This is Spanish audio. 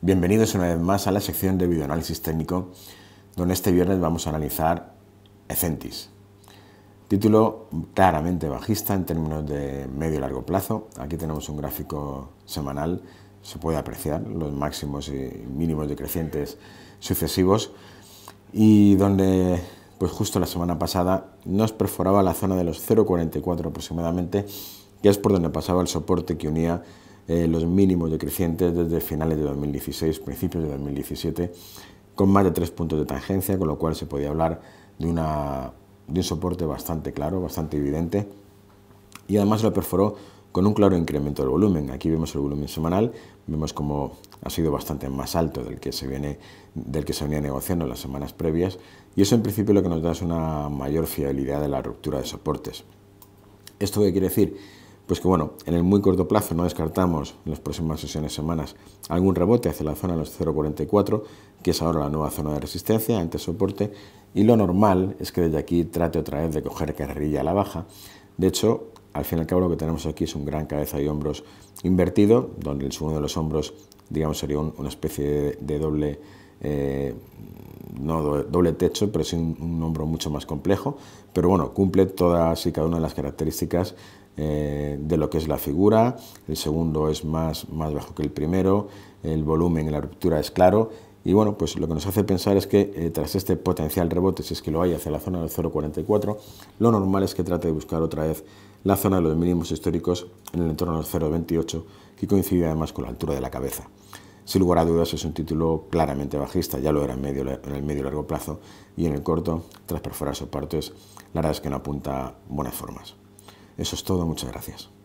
Bienvenidos una vez más a la sección de videoanálisis técnico, donde este viernes vamos a analizar Ecentis. Título claramente bajista en términos de medio y largo plazo. Aquí tenemos un gráfico semanal, se puede apreciar los máximos y mínimos decrecientes sucesivos y donde pues justo la semana pasada nos perforaba la zona de los 0,44 aproximadamente, que es por donde pasaba el soporte que unía eh, los mínimos decrecientes desde finales de 2016, principios de 2017, con más de tres puntos de tangencia, con lo cual se podía hablar de, de un soporte bastante claro, bastante evidente, y además lo perforó con un claro incremento del volumen. Aquí vemos el volumen semanal, vemos como ha sido bastante más alto del que se viene del que se venía negociando en las semanas previas y eso en principio lo que nos da es una mayor fiabilidad de la ruptura de soportes. ¿Esto qué quiere decir? pues que bueno, en el muy corto plazo no descartamos en las próximas sesiones semanas algún rebote hacia la zona de los 0.44, que es ahora la nueva zona de resistencia, ante soporte, y lo normal es que desde aquí trate otra vez de coger carrilla a la baja. De hecho, al fin y al cabo lo que tenemos aquí es un gran cabeza y hombros invertido, donde el segundo de los hombros, digamos, sería una especie de, doble, eh, no doble, techo, pero es un hombro mucho más complejo, pero bueno, cumple todas y cada una de las características eh, de lo que es la figura, el segundo es más, bajo que el primero, el volumen y la ruptura es claro y bueno, pues lo que nos hace pensar es que eh, tras este potencial rebote, si es que lo hay hacia la zona del 0,44, lo normal es que trate de buscar otra vez la zona de los mínimos históricos en el entorno del 0,28, que coincide además con la altura de la cabeza. Sin lugar a dudas es un título claramente bajista, ya lo era en, en el medio largo plazo y en el corto, tras perforar soportes, la verdad es que no apunta buenas formas. Eso es todo, muchas gracias.